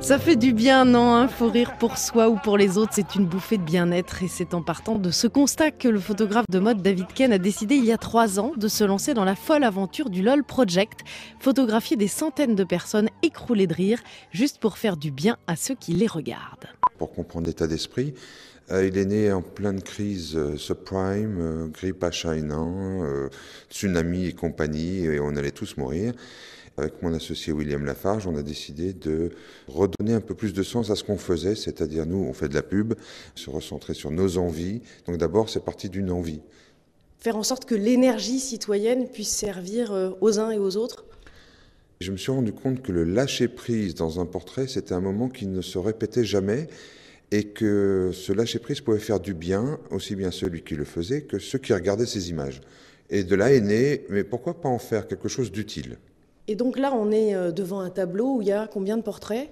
Ça fait du bien, non hein Faut rire pour soi ou pour les autres, c'est une bouffée de bien-être. Et c'est en partant de ce constat que le photographe de mode David Ken a décidé il y a trois ans de se lancer dans la folle aventure du LOL Project, photographier des centaines de personnes écroulées de rire, juste pour faire du bien à ceux qui les regardent. Pour comprendre l'état d'esprit, euh, il est né en pleine crise euh, subprime, euh, grippe à China, tsunami et compagnie, et on allait tous mourir. Avec mon associé William Lafarge, on a décidé de redonner un peu plus de sens à ce qu'on faisait, c'est-à-dire nous, on fait de la pub, se recentrer sur nos envies. Donc d'abord, c'est parti d'une envie. Faire en sorte que l'énergie citoyenne puisse servir euh, aux uns et aux autres Je me suis rendu compte que le lâcher-prise dans un portrait, c'était un moment qui ne se répétait jamais et que ce lâcher-prise pouvait faire du bien, aussi bien celui qui le faisait que ceux qui regardaient ces images. Et de là est né, mais pourquoi pas en faire quelque chose d'utile et donc là, on est euh, devant un tableau où il y a combien de portraits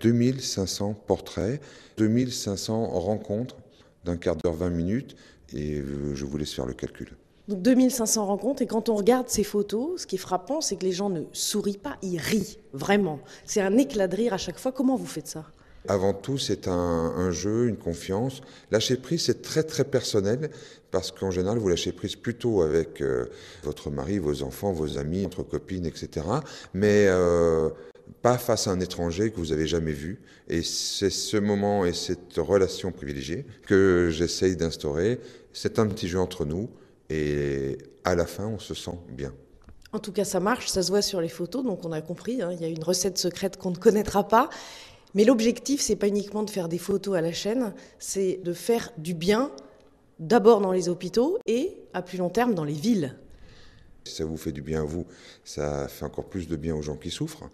2500 portraits, 2500 rencontres d'un quart d'heure, 20 minutes, et euh, je vous laisse faire le calcul. Donc 2500 rencontres, et quand on regarde ces photos, ce qui est frappant, c'est que les gens ne sourient pas, ils rient, vraiment. C'est un éclat de rire à chaque fois. Comment vous faites ça avant tout, c'est un, jeu, une confiance. Lâcher prise, c'est très très personnel parce qu'en général, vous lâchez prise plutôt avec euh, votre mari, vos enfants, vos amis, entre copines, etc. Mais euh, pas face à un étranger que vous avez jamais vu. Et c'est ce moment et cette relation privilégiée que j'essaye d'instaurer. C'est un petit jeu entre nous et à la fin, on se sent bien. En tout cas, ça marche, ça se voit sur les photos, donc on a compris. Hein. il y a une recette secrète qu'on ne connaîtra pas. Mais l'objectif, c'est pas uniquement de faire des photos à la chaîne, c'est de faire du bien d'abord dans les hôpitaux et à plus long terme dans les villes. Si Ça vous fait du bien à vous, ça fait encore plus de bien aux gens qui souffrent.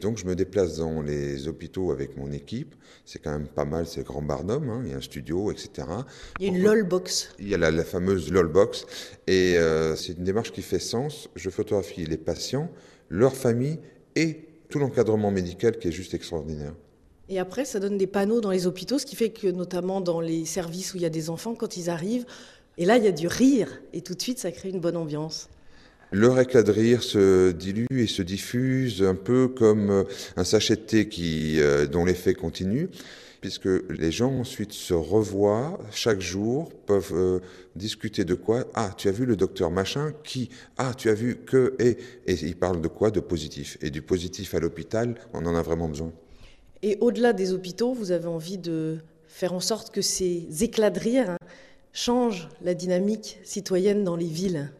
donc je me déplace dans les hôpitaux avec mon équipe. C'est quand même pas mal, c'est grand barnum, hein. il y a un studio, etc. Il y a une LOL box. Il y a la, fameuse LOL box. Et euh, c'est une démarche qui fait sens. Je photographie les patients, leurs familles et tout l'encadrement médical qui est juste extraordinaire. Et après, ça donne des panneaux dans les hôpitaux, ce qui fait que notamment dans les services où il y a des enfants, quand ils arrivent, et là, il y a du rire, et tout de suite, ça crée une bonne ambiance. Leur éclat de rire se dilue et se diffuse un peu comme euh, un sachet de thé qui, euh, dont l'effet continue, puisque les gens ensuite se revoient chaque jour, peuvent euh, discuter de quoi Ah, tu as vu le docteur machin qui Ah, tu as vu que et et ils parlent de quoi De positif. Et du positif à l'hôpital, on en a vraiment besoin. Et au-delà des hôpitaux, vous avez envie de faire en sorte que ces éclats de rire hein, changent la dynamique citoyenne dans les villes.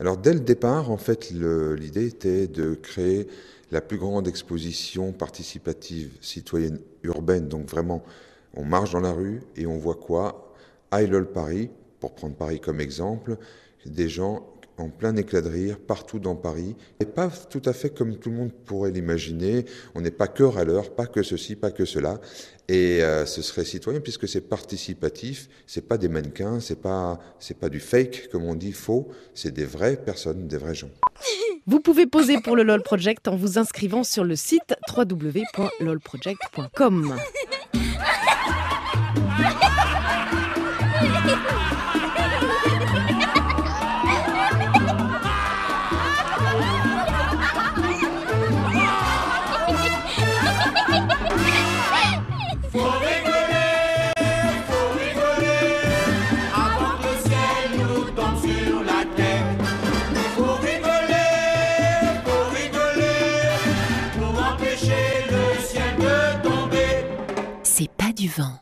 Alors dès le départ, en fait, l'idée était de créer la plus grande exposition participative citoyenne urbaine. Donc vraiment, on marche dans la rue et on voit quoi I Lol Paris, pour prendre Paris comme exemple, des gens en plein éclat de rire, partout dans Paris. Et pas tout à fait comme tout le monde pourrait l'imaginer. On n'est pas que râleur, pas que ceci, pas que cela. Et euh, ce serait citoyen puisque c'est participatif, c'est pas des mannequins, c'est pas, c'est pas du fake, comme on dit, faux, c'est des vraies personnes, des vrais gens. Vous pouvez poser pour le LOL Project en vous inscrivant sur le site www.lolproject.com. du